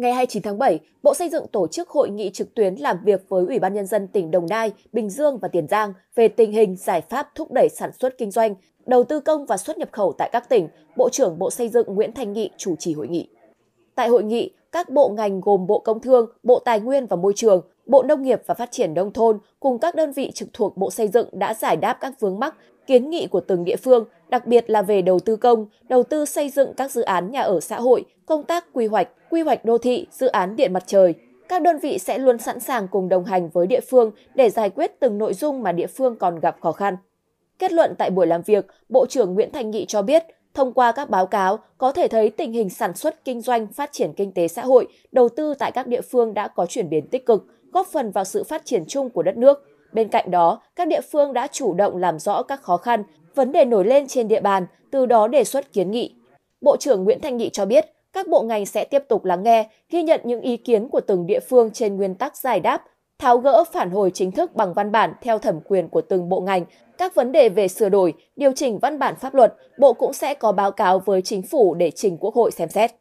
Ngày 29 tháng 7, Bộ Xây dựng tổ chức hội nghị trực tuyến làm việc với Ủy ban Nhân dân tỉnh Đồng Nai, Bình Dương và Tiền Giang về tình hình giải pháp thúc đẩy sản xuất kinh doanh, đầu tư công và xuất nhập khẩu tại các tỉnh, Bộ trưởng Bộ Xây dựng Nguyễn Thanh Nghị chủ trì hội nghị. Tại hội nghị, các bộ ngành gồm Bộ Công Thương, Bộ Tài nguyên và Môi trường, Bộ Nông nghiệp và Phát triển Nông thôn cùng các đơn vị trực thuộc Bộ Xây dựng đã giải đáp các vướng mắc, kiến nghị của từng địa phương, đặc biệt là về đầu tư công, đầu tư xây dựng các dự án nhà ở xã hội, công tác quy hoạch, quy hoạch đô thị, dự án điện mặt trời. Các đơn vị sẽ luôn sẵn sàng cùng đồng hành với địa phương để giải quyết từng nội dung mà địa phương còn gặp khó khăn. Kết luận tại buổi làm việc, Bộ trưởng Nguyễn Thành Nghị cho biết, Thông qua các báo cáo, có thể thấy tình hình sản xuất, kinh doanh, phát triển kinh tế xã hội, đầu tư tại các địa phương đã có chuyển biến tích cực, góp phần vào sự phát triển chung của đất nước. Bên cạnh đó, các địa phương đã chủ động làm rõ các khó khăn, vấn đề nổi lên trên địa bàn, từ đó đề xuất kiến nghị. Bộ trưởng Nguyễn Thanh Nghị cho biết, các bộ ngành sẽ tiếp tục lắng nghe, ghi nhận những ý kiến của từng địa phương trên nguyên tắc giải đáp, tháo gỡ phản hồi chính thức bằng văn bản theo thẩm quyền của từng bộ ngành. Các vấn đề về sửa đổi, điều chỉnh văn bản pháp luật, Bộ cũng sẽ có báo cáo với Chính phủ để trình Quốc hội xem xét.